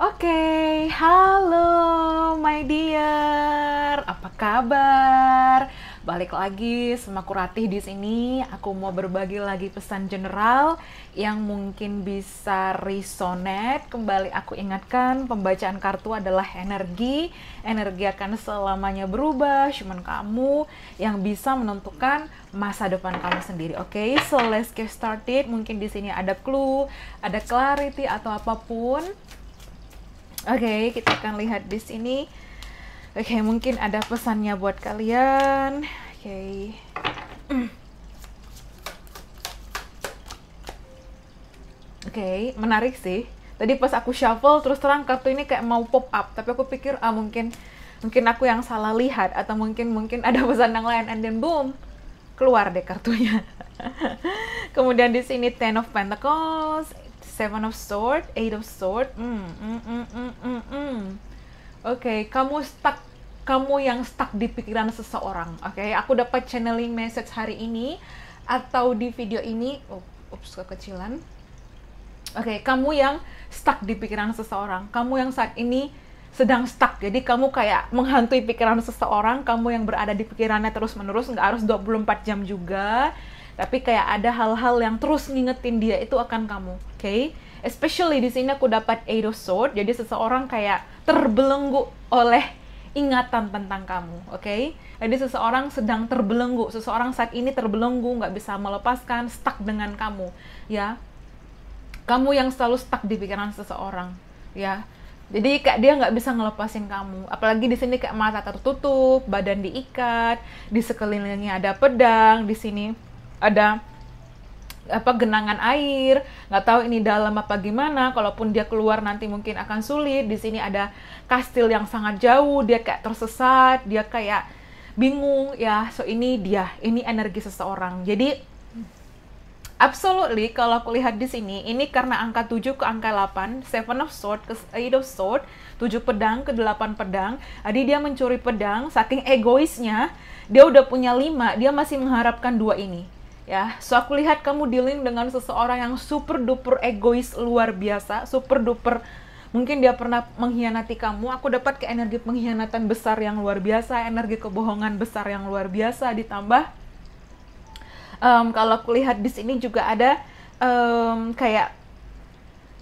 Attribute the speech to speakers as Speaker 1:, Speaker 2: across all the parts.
Speaker 1: Oke, okay, halo my dear, apa kabar? Balik lagi sama Kuratih di sini. Aku mau berbagi lagi pesan general yang mungkin bisa resonate. Kembali aku ingatkan, pembacaan kartu adalah energi. Energi akan selamanya berubah, cuman kamu yang bisa menentukan masa depan kamu sendiri. Oke, okay? so let's get started. Mungkin di sini ada clue, ada clarity atau apapun Oke, okay, kita akan lihat di sini. Oke, okay, mungkin ada pesannya buat kalian. Oke. Okay. Oke, okay, menarik sih. Tadi pas aku shuffle terus terang kartu ini kayak mau pop up, tapi aku pikir ah mungkin mungkin aku yang salah lihat atau mungkin mungkin ada pesan yang lain and then boom keluar deh kartunya. Kemudian di sini Ten of Pentacles, Seven of Sword, Eight of Sword. hmm hmm hmm hmm hmm, mm. Oke, okay, kamu stuck kamu yang stuck di pikiran seseorang. Oke, okay? aku dapat channeling message hari ini atau di video ini. Oh, ups, kekecilan. Oke, okay, kamu yang stuck di pikiran seseorang. Kamu yang saat ini sedang stuck. Jadi kamu kayak menghantui pikiran seseorang, kamu yang berada di pikirannya terus-menerus, nggak harus 24 jam juga tapi kayak ada hal-hal yang terus ngingetin dia itu akan kamu oke okay? especially di sini aku dapat eight of sword jadi seseorang kayak terbelenggu oleh ingatan tentang kamu oke okay? jadi seseorang sedang terbelenggu seseorang saat ini terbelenggu nggak bisa melepaskan stuck dengan kamu ya kamu yang selalu stuck di pikiran seseorang ya jadi kayak dia nggak bisa ngelepasin kamu apalagi di sini kayak mata tertutup badan diikat di sekelilingnya ada pedang di sini ada apa genangan air nggak tahu ini dalam apa gimana kalaupun dia keluar nanti mungkin akan sulit di sini ada kastil yang sangat jauh dia kayak tersesat dia kayak bingung ya so ini dia ini energi seseorang jadi absolutely kalau aku lihat di sini ini karena angka 7 ke angka 8 seven of sword ke eight of sword tujuh pedang ke 8 pedang jadi dia mencuri pedang saking egoisnya dia udah punya lima dia masih mengharapkan dua ini ya so aku lihat kamu dealing dengan seseorang yang super duper egois luar biasa super duper mungkin dia pernah mengkhianati kamu aku dapat ke energi pengkhianatan besar yang luar biasa energi kebohongan besar yang luar biasa ditambah um, kalau aku lihat di sini juga ada um, kayak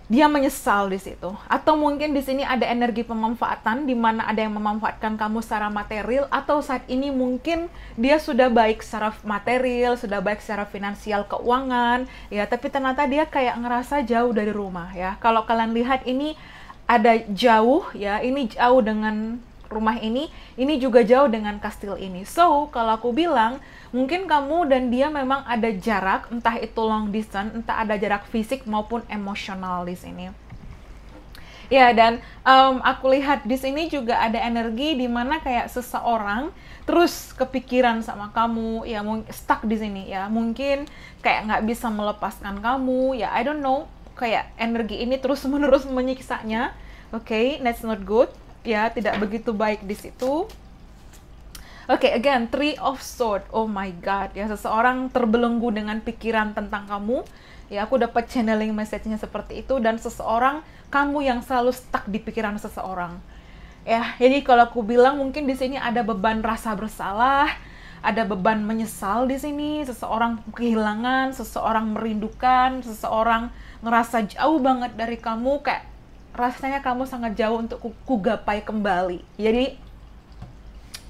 Speaker 1: dia menyesal di situ. Atau mungkin di sini ada energi pemanfaatan di mana ada yang memanfaatkan kamu secara material atau saat ini mungkin dia sudah baik secara material, sudah baik secara finansial keuangan ya, tapi ternyata dia kayak ngerasa jauh dari rumah ya. Kalau kalian lihat ini ada jauh ya, ini jauh dengan rumah ini, ini juga jauh dengan kastil ini. So, kalau aku bilang, mungkin kamu dan dia memang ada jarak, entah itu long distance, entah ada jarak fisik maupun emosional di sini. Ya, dan um, aku lihat di sini juga ada energi di mana kayak seseorang terus kepikiran sama kamu, ya stuck di sini ya. Mungkin kayak nggak bisa melepaskan kamu, ya I don't know, kayak energi ini terus-menerus menyiksanya. Oke, okay, that's not good ya, tidak begitu baik di situ. Oke, okay, again, Three of Sword. Oh my God, ya seseorang terbelenggu dengan pikiran tentang kamu. Ya, aku dapat channeling message-nya seperti itu dan seseorang kamu yang selalu stuck di pikiran seseorang. Ya, jadi kalau aku bilang mungkin di sini ada beban rasa bersalah, ada beban menyesal di sini, seseorang kehilangan, seseorang merindukan, seseorang ngerasa jauh banget dari kamu kayak rasanya kamu sangat jauh untuk kugapai kembali. Jadi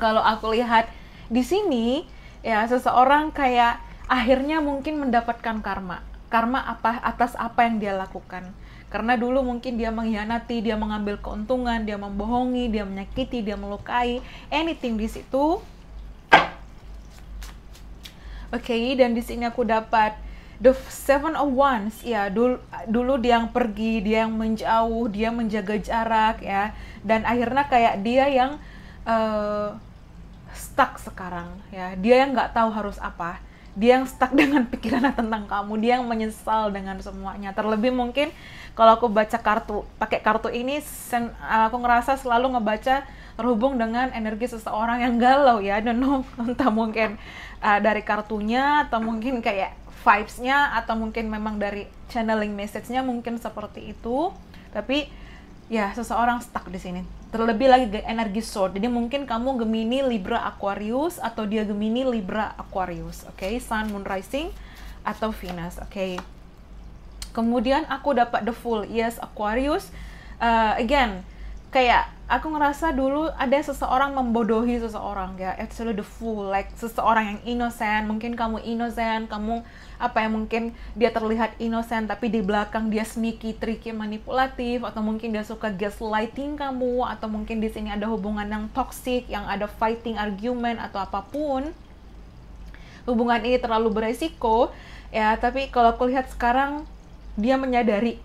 Speaker 1: kalau aku lihat di sini ya seseorang kayak akhirnya mungkin mendapatkan karma. Karma apa atas apa yang dia lakukan. Karena dulu mungkin dia mengkhianati, dia mengambil keuntungan, dia membohongi, dia menyakiti, dia melukai, anything di situ. Oke, okay, dan di sini aku dapat The Seven of Wands ya dulu dulu dia yang pergi dia yang menjauh dia menjaga jarak ya dan akhirnya kayak dia yang uh, stuck sekarang ya dia yang nggak tahu harus apa dia yang stuck dengan pikirannya tentang kamu dia yang menyesal dengan semuanya terlebih mungkin kalau aku baca kartu pakai kartu ini sen, eh, aku ngerasa selalu ngebaca terhubung dengan energi seseorang yang galau ya dan don't entah mungkin uh, dari kartunya atau mungkin kayak vibes-nya atau mungkin memang dari channeling message-nya mungkin seperti itu. Tapi ya seseorang stuck di sini. Terlebih lagi energi sword. Jadi mungkin kamu Gemini, Libra, Aquarius atau dia Gemini, Libra, Aquarius. Oke, okay? Sun, Moon, Rising atau Venus. Oke. Okay? Kemudian aku dapat the full. Yes, Aquarius. Uh, again, kayak aku ngerasa dulu ada seseorang membodohi seseorang ya it's the fool like seseorang yang innocent mungkin kamu innocent kamu apa yang mungkin dia terlihat innocent tapi di belakang dia sneaky tricky manipulatif atau mungkin dia suka gaslighting kamu atau mungkin di sini ada hubungan yang toxic yang ada fighting argument atau apapun hubungan ini terlalu beresiko ya tapi kalau aku lihat sekarang dia menyadari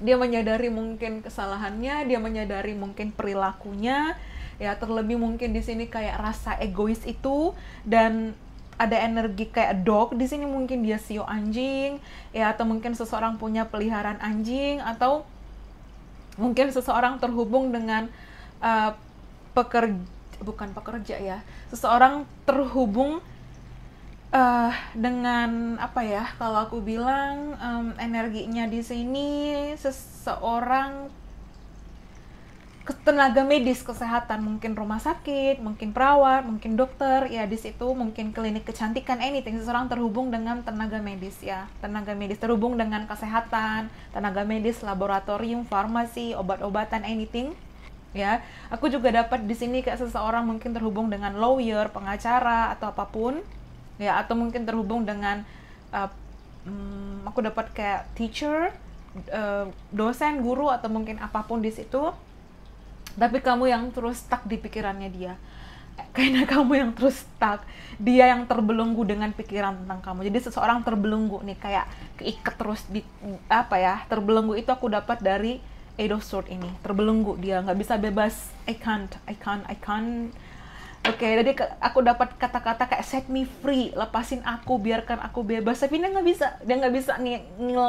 Speaker 1: dia menyadari mungkin kesalahannya dia menyadari mungkin perilakunya ya terlebih mungkin di sini kayak rasa egois itu dan ada energi kayak dog di sini mungkin dia sio anjing ya atau mungkin seseorang punya peliharaan anjing atau mungkin seseorang terhubung dengan uh, eh, pekerja bukan pekerja ya seseorang terhubung uh, dengan apa ya kalau aku bilang um, energinya di sini seseorang tenaga medis kesehatan mungkin rumah sakit mungkin perawat mungkin dokter ya di situ mungkin klinik kecantikan anything seseorang terhubung dengan tenaga medis ya tenaga medis terhubung dengan kesehatan tenaga medis laboratorium farmasi obat-obatan anything ya aku juga dapat di sini kayak seseorang mungkin terhubung dengan lawyer pengacara atau apapun ya atau mungkin terhubung dengan uh, um, aku dapat kayak teacher uh, dosen guru atau mungkin apapun di situ tapi kamu yang terus stuck di pikirannya dia eh, karena kamu yang terus stuck dia yang terbelenggu dengan pikiran tentang kamu jadi seseorang terbelenggu nih kayak keikat terus di apa ya terbelenggu itu aku dapat dari edo of Sword ini terbelenggu dia nggak bisa bebas I can't I can't I can't Oke, okay, jadi aku dapat kata-kata kayak set me free, lepasin aku, biarkan aku bebas. Tapi dia nggak bisa, dia nggak bisa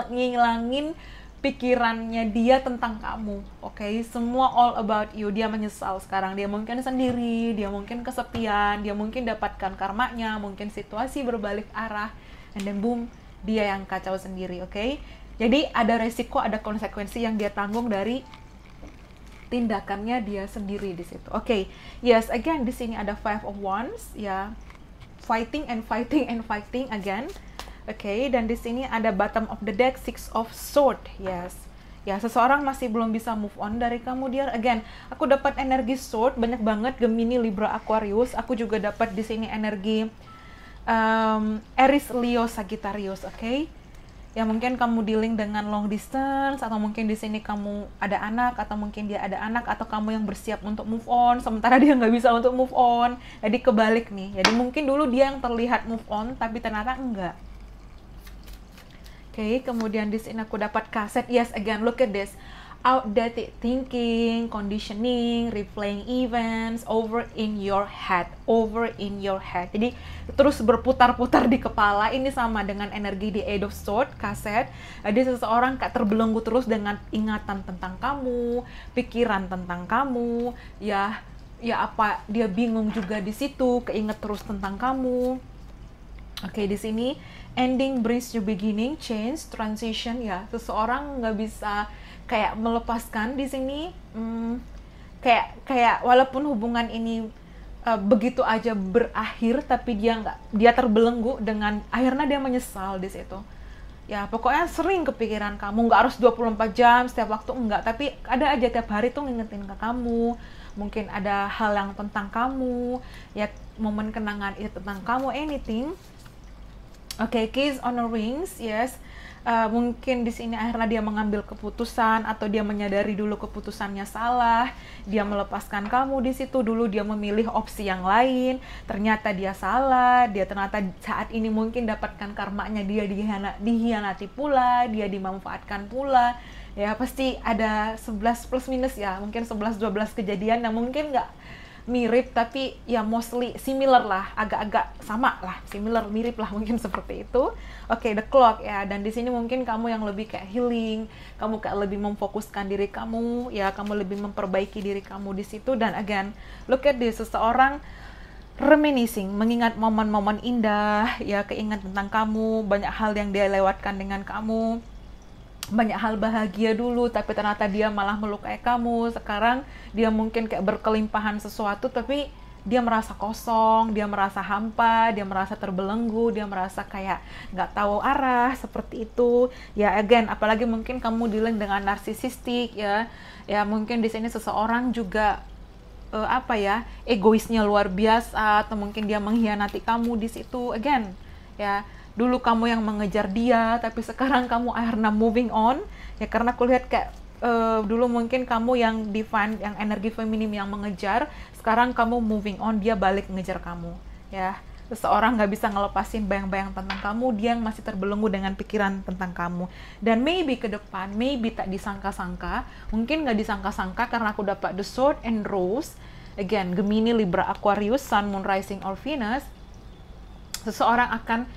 Speaker 1: ngilangin pikirannya dia tentang kamu. Oke, okay? semua all about you. Dia menyesal sekarang. Dia mungkin sendiri, dia mungkin kesepian, dia mungkin dapatkan karmanya, mungkin situasi berbalik arah, and then boom, dia yang kacau sendiri. Oke, okay? jadi ada resiko, ada konsekuensi yang dia tanggung dari tindakannya dia sendiri di situ. Oke, okay. yes, again di sini ada five of wands, ya, yeah. fighting and fighting and fighting again. Oke, okay. dan di sini ada bottom of the deck six of sword, yes. Ya, seseorang masih belum bisa move on dari kamu, dear. Again, aku dapat energi sword banyak banget Gemini, Libra, Aquarius. Aku juga dapat di sini energi um, Aries, Leo, Sagittarius, oke? Okay? ya mungkin kamu dealing dengan long distance atau mungkin di sini kamu ada anak atau mungkin dia ada anak atau kamu yang bersiap untuk move on sementara dia nggak bisa untuk move on jadi kebalik nih jadi mungkin dulu dia yang terlihat move on tapi ternyata enggak oke okay, kemudian di sini aku dapat kaset yes again look at this outdated thinking, conditioning, replaying events over in your head, over in your head. Jadi terus berputar-putar di kepala ini sama dengan energi di Eight of Sword, kaset. Jadi seseorang terbelenggu terus dengan ingatan tentang kamu, pikiran tentang kamu, ya ya apa dia bingung juga di situ, keinget terus tentang kamu. Oke, okay, di sini ending brings new beginning, change, transition ya. Seseorang nggak bisa kayak melepaskan di sini hmm, kayak kayak walaupun hubungan ini uh, begitu aja berakhir tapi dia nggak dia terbelenggu dengan akhirnya dia menyesal di situ ya pokoknya sering kepikiran kamu nggak harus 24 jam setiap waktu enggak tapi ada aja tiap hari tuh ngingetin ke kamu mungkin ada hal yang tentang kamu ya momen kenangan itu ya, tentang kamu anything oke okay, kiss on the rings yes uh, mungkin di sini akhirnya dia mengambil keputusan atau dia menyadari dulu keputusannya salah, dia melepaskan kamu di situ dulu dia memilih opsi yang lain, ternyata dia salah, dia ternyata saat ini mungkin dapatkan karmanya dia dihianati pula, dia dimanfaatkan pula. Ya pasti ada 11 plus minus ya, mungkin 11 12 kejadian yang mungkin nggak mirip tapi ya mostly similar lah, agak agak sama lah, similar mirip lah mungkin seperti itu. Oke, okay, the clock ya. Dan di sini mungkin kamu yang lebih kayak healing, kamu kayak lebih memfokuskan diri kamu, ya kamu lebih memperbaiki diri kamu di situ dan again, look at this seseorang reminiscing, mengingat momen-momen indah, ya keingat tentang kamu, banyak hal yang dia lewatkan dengan kamu banyak hal bahagia dulu tapi ternyata dia malah melukai kamu sekarang dia mungkin kayak berkelimpahan sesuatu tapi dia merasa kosong, dia merasa hampa, dia merasa terbelenggu, dia merasa kayak nggak tahu arah seperti itu. Ya again, apalagi mungkin kamu dealing dengan narsisistik ya, ya mungkin di sini seseorang juga uh, apa ya egoisnya luar biasa atau mungkin dia mengkhianati kamu di situ again ya dulu kamu yang mengejar dia tapi sekarang kamu akhirnya moving on ya karena aku lihat kayak uh, dulu mungkin kamu yang divine yang energi feminim yang mengejar sekarang kamu moving on dia balik mengejar kamu ya seseorang nggak bisa ngelepasin bayang-bayang tentang kamu, dia yang masih terbelenggu dengan pikiran tentang kamu. Dan maybe ke depan, maybe tak disangka-sangka, mungkin nggak disangka-sangka karena aku dapat the sword and rose, again, Gemini, Libra, Aquarius, Sun, Moon, Rising, or Venus, seseorang akan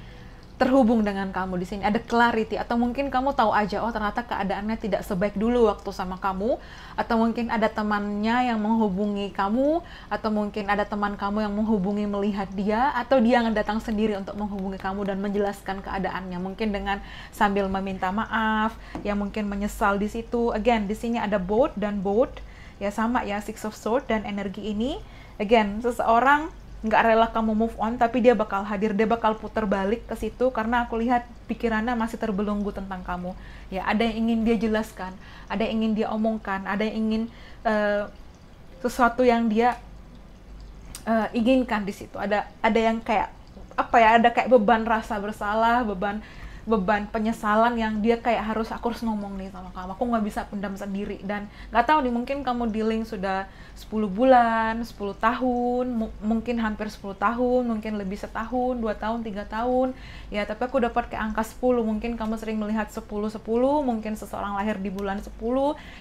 Speaker 1: terhubung dengan kamu di sini ada clarity atau mungkin kamu tahu aja oh ternyata keadaannya tidak sebaik dulu waktu sama kamu atau mungkin ada temannya yang menghubungi kamu atau mungkin ada teman kamu yang menghubungi melihat dia atau dia yang datang sendiri untuk menghubungi kamu dan menjelaskan keadaannya mungkin dengan sambil meminta maaf yang mungkin menyesal di situ again di sini ada boat dan boat ya sama ya six of sword dan energi ini again seseorang nggak rela kamu move on tapi dia bakal hadir dia bakal putar balik ke situ karena aku lihat pikirannya masih terbelunggu tentang kamu ya ada yang ingin dia jelaskan ada yang ingin dia omongkan ada yang ingin uh, sesuatu yang dia uh, inginkan di situ ada ada yang kayak apa ya ada kayak beban rasa bersalah beban beban penyesalan yang dia kayak harus aku harus ngomong nih sama kamu aku nggak bisa pendam sendiri dan nggak tahu nih mungkin kamu dealing sudah 10 bulan 10 tahun mungkin hampir 10 tahun mungkin lebih setahun dua tahun tiga tahun ya tapi aku dapat ke angka 10 mungkin kamu sering melihat 10 10 mungkin seseorang lahir di bulan 10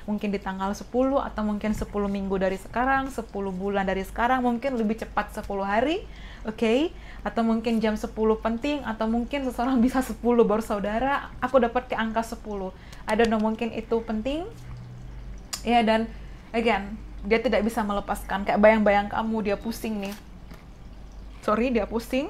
Speaker 1: mungkin di tanggal 10 atau mungkin 10 minggu dari sekarang 10 bulan dari sekarang mungkin lebih cepat 10 hari oke okay? atau mungkin jam 10 penting atau mungkin seseorang bisa 10 baru saudara aku dapat ke angka 10 ada no mungkin itu penting ya dan again dia tidak bisa melepaskan kayak bayang-bayang kamu dia pusing nih sorry dia pusing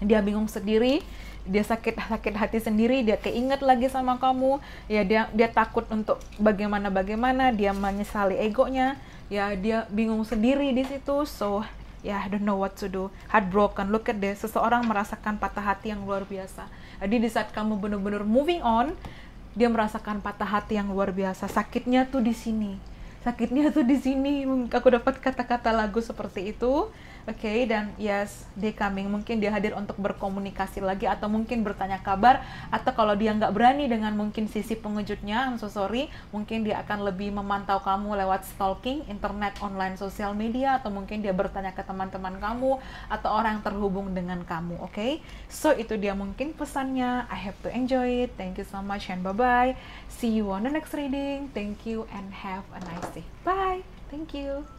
Speaker 1: dia bingung sendiri dia sakit sakit hati sendiri dia keinget lagi sama kamu ya dia dia takut untuk bagaimana bagaimana dia menyesali egonya ya dia bingung sendiri di situ so ya I don't know what to do heartbroken look at this seseorang merasakan patah hati yang luar biasa jadi di saat kamu benar-benar moving on dia merasakan patah hati yang luar biasa sakitnya tuh di sini sakitnya tuh di sini aku dapat kata-kata lagu seperti itu okay, dan yes, dia coming. Mungkin dia hadir untuk berkomunikasi lagi atau mungkin bertanya kabar atau kalau dia nggak berani dengan mungkin sisi pengejutnya, I'm so sorry, mungkin dia akan lebih memantau kamu lewat stalking, internet, online, sosial media atau mungkin dia bertanya ke teman-teman kamu atau orang yang terhubung dengan kamu, oke? Okay? So itu dia mungkin pesannya. I have to enjoy it. Thank you so much and bye-bye. See you on the next reading. Thank you and have a nice day. Bye. Thank you.